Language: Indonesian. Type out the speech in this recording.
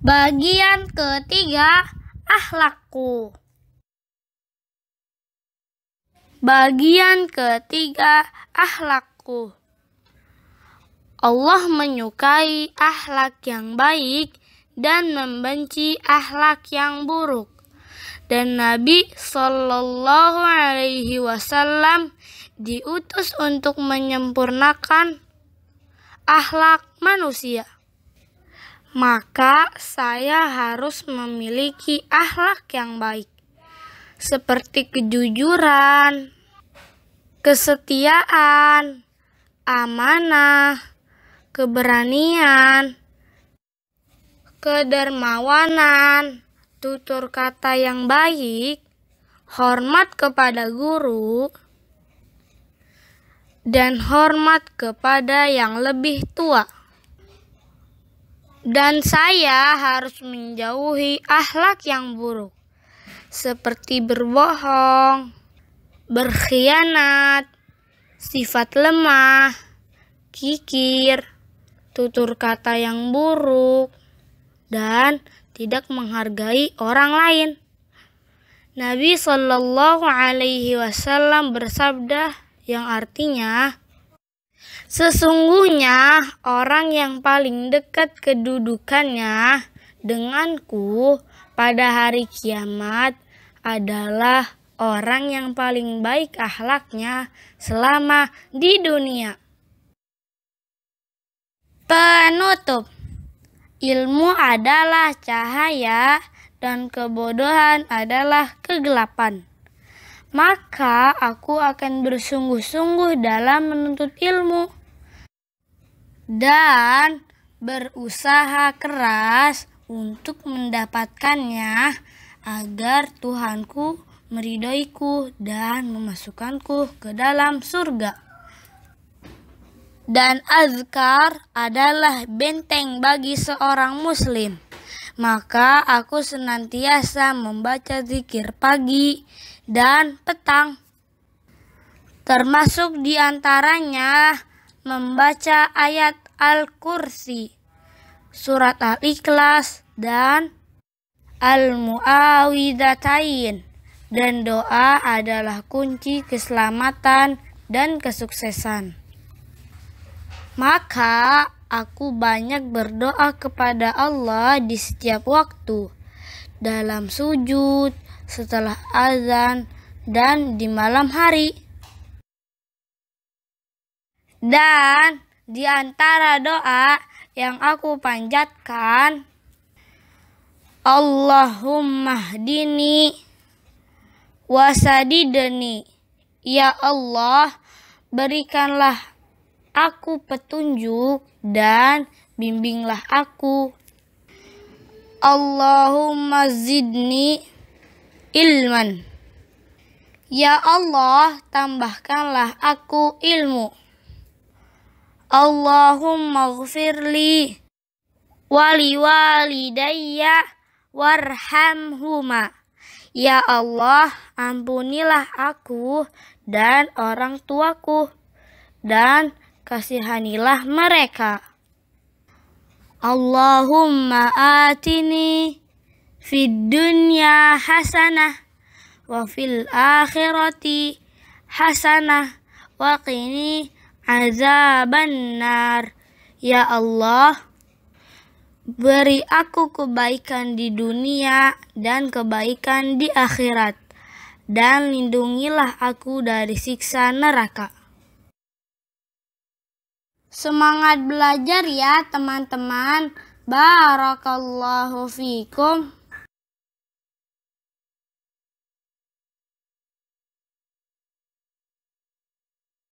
Bagian ketiga, akhlakku. Bagian ketiga, akhlakku. Allah menyukai akhlak yang baik dan membenci akhlak yang buruk. Dan Nabi Shallallahu Alaihi Wasallam diutus untuk menyempurnakan akhlak manusia maka saya harus memiliki akhlak yang baik, seperti kejujuran, kesetiaan, amanah, keberanian, kedermawanan, tutur kata yang baik, hormat kepada guru, dan hormat kepada yang lebih tua dan saya harus menjauhi akhlak yang buruk, seperti berbohong, berkhianat, sifat lemah, kikir, tutur kata yang buruk, dan tidak menghargai orang lain. Nabi Shallallahu Alaihi Wasallam bersabda yang artinya Sesungguhnya orang yang paling dekat kedudukannya denganku pada hari kiamat adalah orang yang paling baik akhlaknya selama di dunia. Penutup Ilmu adalah cahaya dan kebodohan adalah kegelapan maka aku akan bersungguh-sungguh dalam menuntut ilmu dan berusaha keras untuk mendapatkannya agar Tuhanku meridoiku dan memasukkanku ke dalam surga. Dan azkar adalah benteng bagi seorang muslim maka aku senantiasa membaca zikir pagi dan petang. Termasuk di antaranya membaca ayat Al-Kursi, surat Al-Ikhlas, dan Al-Mu'awidatain. Dan doa adalah kunci keselamatan dan kesuksesan. Maka Aku banyak berdoa kepada Allah di setiap waktu, dalam sujud, setelah azan, dan di malam hari. Dan di antara doa yang aku panjatkan, Allahumma dini wasadidani, Ya Allah, berikanlah aku petunjuk dan bimbinglah aku. Allahumma zidni ilman. Ya Allah, tambahkanlah aku ilmu. Allahumma gfirli wali walidayya warhamhuma. Ya Allah, ampunilah aku dan orang tuaku dan kasihanilah mereka. Allahumma atini fid dunya hasanah wa fil akhirati hasanah wa qini azaban nar. Ya Allah, beri aku kebaikan di dunia dan kebaikan di akhirat, dan lindungilah aku dari siksa neraka. Semangat belajar ya teman-teman. Barakallahu fikum.